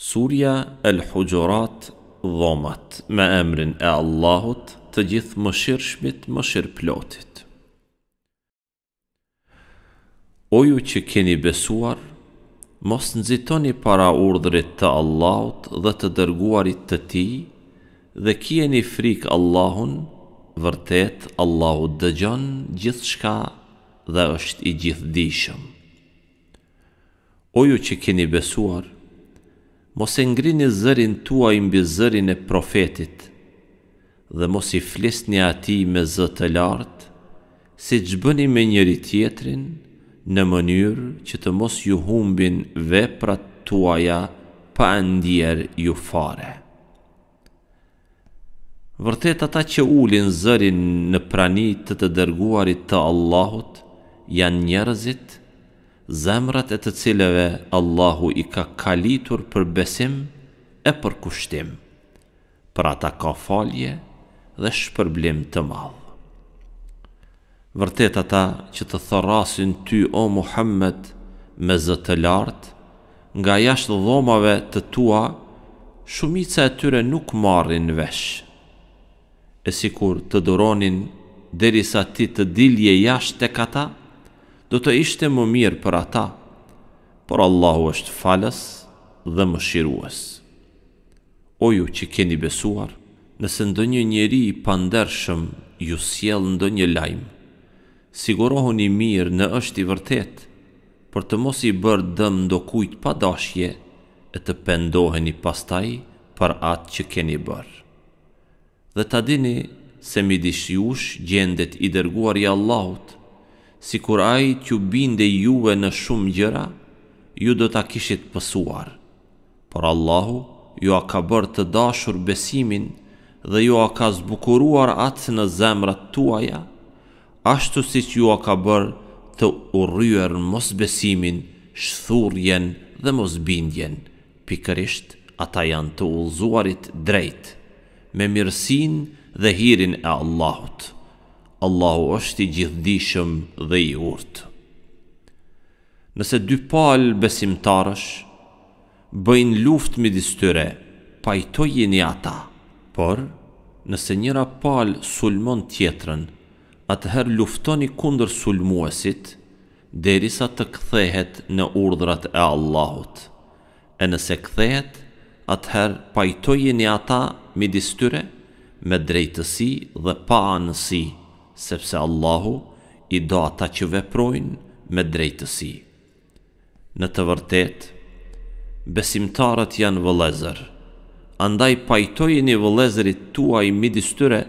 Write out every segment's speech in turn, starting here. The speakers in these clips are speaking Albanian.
Surja El Hujurat Dhomat me emrin e Allahut të gjithë më shirë shmit më shirë plotit. O ju që keni besuar, mos nëzitoni para urdhrit të Allahut dhe të dërguarit të ti, dhe kjeni frik Allahun, vërtet Allahut dëgjon gjithë shka dhe është i gjithë dishëm. O ju që keni besuar, mos e ngrini zërin tua i mbi zërin e profetit, dhe mos i flisni ati me zëtë lartë, si gjbëni me njëri tjetrin, në mënyrë që të mos ju humbin veprat tuaja pa ndjerë ju fare. Vërtet ata që ulin zërin në prani të të dërguarit të Allahut, janë njerëzit zemrat e të cilëve Allahu i ka kalitur për besim e për kushtim, për ata ka falje dhe shpërblim të madhë. Vërtet ata që të thërasin ty o Muhammed me zëtë lartë, nga jashtë dhomave të tua, shumica e tyre nuk marrin veshë, e si kur të duronin derisa ti të dilje jashtë të kata, do të ishte më mirë për ata, por Allahu është falës dhe më shiruës. ju që keni besuar, nëse ndë një njeri i pandershëm ju siel ndë një lajmë, një mirë në është i vërtet, për të mos i bërë dëm ndo kujtë pa dashje e të pendoheni pastaj për atë që keni bërë. Dhe ta dini se mi dishjush gjendet i dërguar i Allahut, si kur ai t'ju binde juve në shumë gjëra, ju do t'a kishit pësuar. Por Allahu ju a ka bërë të dashur besimin dhe ju a ka zbukuruar atë në zemrat tuaja, ashtu si që ju a ka bërë të urryer mos besimin, shthurjen dhe mos bindjen, pikërisht ata janë të ullzuarit drejt, me mirësin dhe hirin e Allahutë. Allahu është i gjithdishëm dhe i urtë. Nëse dy palë besimtarësh, bëjnë luft me distyre, pajtojin i ata, por nëse njëra palë sulmon tjetërën, atëherë luftoni kunder sulmuesit, derisa të kthehet në urdrat e Allahut. E nëse kthehet, atëherë pajtojin i ata me tyre, me drejtësi dhe pa anësi, sepse Allahu i do ata që veprojnë me drejtësi. Në të vërtet, besimtarët janë vëlezër, andaj pajtojni vëlezërit tuaj midis tyre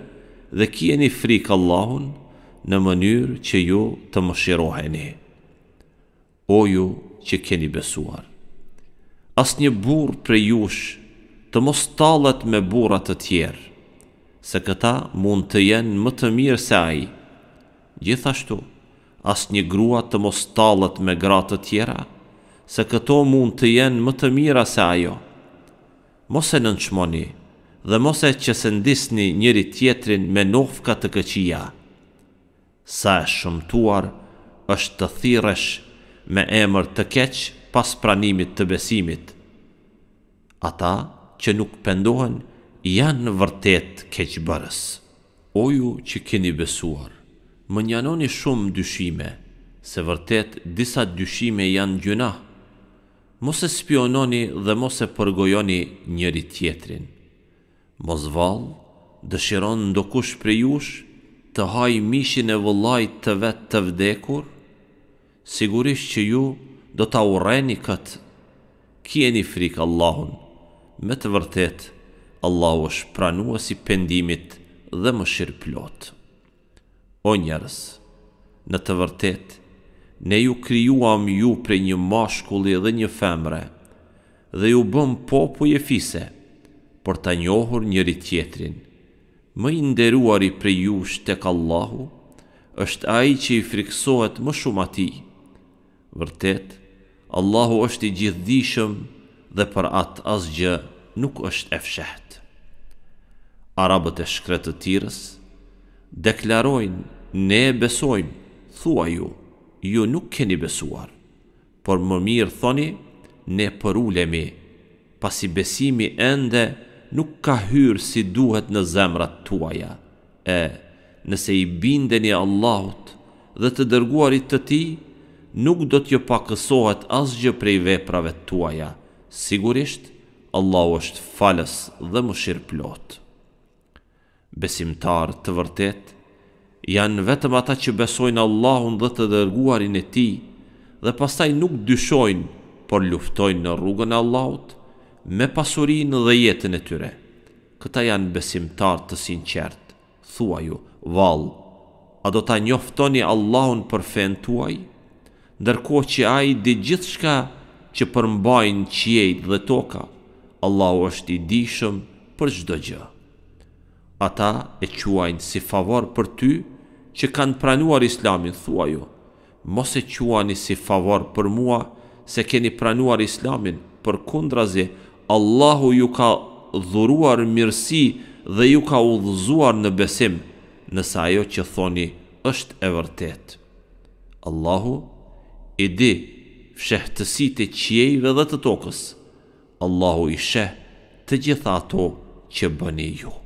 dhe kjeni frikë Allahun në mënyrë që ju të më shiroheni. O ju që keni besuar. As një burë për jush të mos talet me burat të tjerë, se këta mund të jenë më të mirë se ai. Gjithashtu, as një grua të mos talët me gratë të tjera, se këto mund të jenë më të mira se ajo. Mos e nënçmoni, dhe mos e që sëndisni njëri tjetrin me nofka të këqia. Sa e shumtuar është të thiresh me emër të keq pas pranimit të besimit. Ata që nuk pendohen janë në vërtet keqëbërës. O ju që keni besuar, më njanoni shumë dyshime, se vërtet disa dyshime janë gjuna. Mos e spiononi dhe mos e përgojoni njëri tjetrin. Mos valë, dëshiron në dokush për jush, të haj mishin e vëllaj të vetë të vdekur, sigurisht që ju do të aureni këtë, kjeni frikë Allahun, me të vërtetë, Allahu është pranua si pendimit dhe më shirë plot. O njerës, në të vërtet, ne ju kryuam ju prej një mashkulli dhe një femre, dhe ju bëm popu e fise, për të njohur njëri tjetrin. Më inderuari prej ju shtek Allahu, është aji që i friksohet më shumë ati. Vërtet, Allahu është i gjithdishëm dhe për atë asgjë nuk është efshet. Arabët e shkretë të tirës, deklarojnë, ne besojnë, thua ju, ju nuk keni besuar. Por më mirë, thoni, ne për ulemi, pasi besimi ende nuk ka hyrë si duhet në zemrat tuaja. E, nëse i bindeni Allahut dhe të dërguarit të ti, nuk do t'jo pakësohet asgjë prej veprave tuaja. Sigurisht, Allah është falës dhe më shirë plotë besimtar të vërtet janë vetëm ata që besojnë Allahun dhe të dërguarin e Tij dhe pastaj nuk dyshojnë por luftojnë në rrugën e Allahut me pasurinë dhe jetën e tyre. Këta janë besimtar të sinqert. Thuaju, val, a do ta njoftoni Allahun për fen tuaj, ndërkohë që ai di gjithçka që përmbajnë qiejt dhe toka? Allahu është i dishëm për çdo gjë. Ata e quajnë si favor për ty që kanë pranuar islamin, thua ju. Mos e quajnë si favor për mua se keni pranuar islamin, për kundrazi Allahu ju ka dhuruar mirësi dhe ju ka udhëzuar në besim, nësa ajo që thoni është e vërtet. Allahu, i di fshehtësi të qiejve dhe të tokës, Allahu i sheh të gjitha ato që bëni ju.